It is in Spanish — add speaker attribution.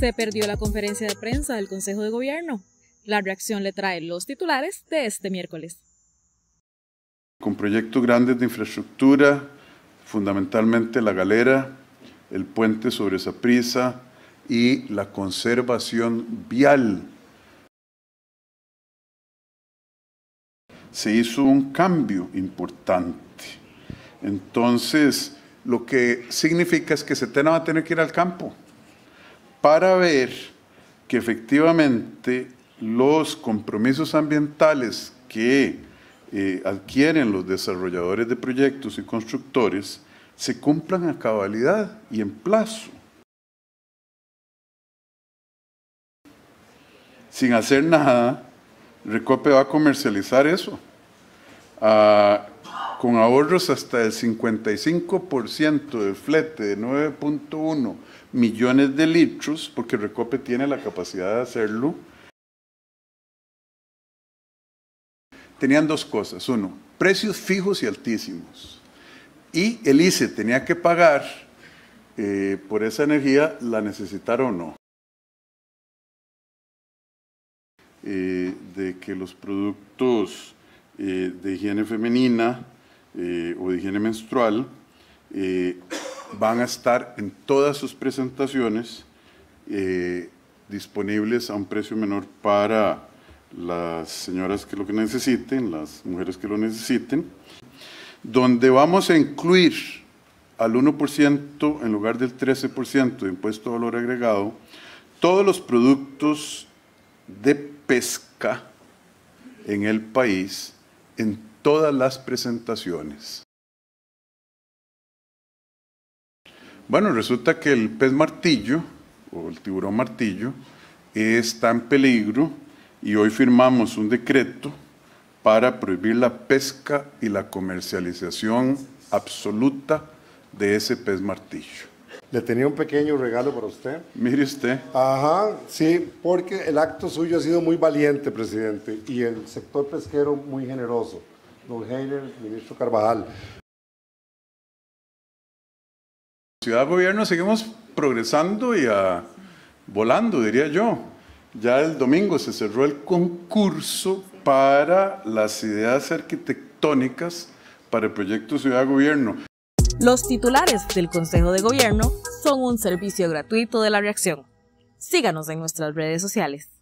Speaker 1: Se perdió la conferencia de prensa del Consejo de Gobierno. La reacción le trae los titulares de este miércoles. Con proyectos grandes de infraestructura, fundamentalmente la galera, el puente sobre esa prisa y la conservación vial. Se hizo un cambio importante. Entonces, lo que significa es que Setena va a tener que ir al campo para ver que efectivamente los compromisos ambientales que eh, adquieren los desarrolladores de proyectos y constructores se cumplan a cabalidad y en plazo. Sin hacer nada, Recope va a comercializar eso ah, con ahorros hasta el 55% del flete de 9.1 millones de litros, porque Recope tiene la capacidad de hacerlo, tenían dos cosas. Uno, precios fijos y altísimos. Y el ICE tenía que pagar eh, por esa energía, la necesitar o no. Eh, de que los productos eh, de higiene femenina eh, o de higiene menstrual eh, van a estar en todas sus presentaciones eh, disponibles a un precio menor para las señoras que lo necesiten, las mujeres que lo necesiten, donde vamos a incluir al 1% en lugar del 13% de impuesto valor agregado, todos los productos de pesca en el país, en todas las presentaciones. Bueno, resulta que el pez martillo, o el tiburón martillo, está en peligro y hoy firmamos un decreto para prohibir la pesca y la comercialización absoluta de ese pez martillo. Le tenía un pequeño regalo para usted. Mire usted. Ajá, sí, porque el acto suyo ha sido muy valiente, presidente, y el sector pesquero muy generoso don Heiner, ministro Carvajal. Ciudad Gobierno seguimos progresando y ah, volando, diría yo. Ya el domingo se cerró el concurso para las ideas arquitectónicas para el proyecto Ciudad Gobierno. Los titulares del Consejo de Gobierno son un servicio gratuito de la reacción. Síganos en nuestras redes sociales.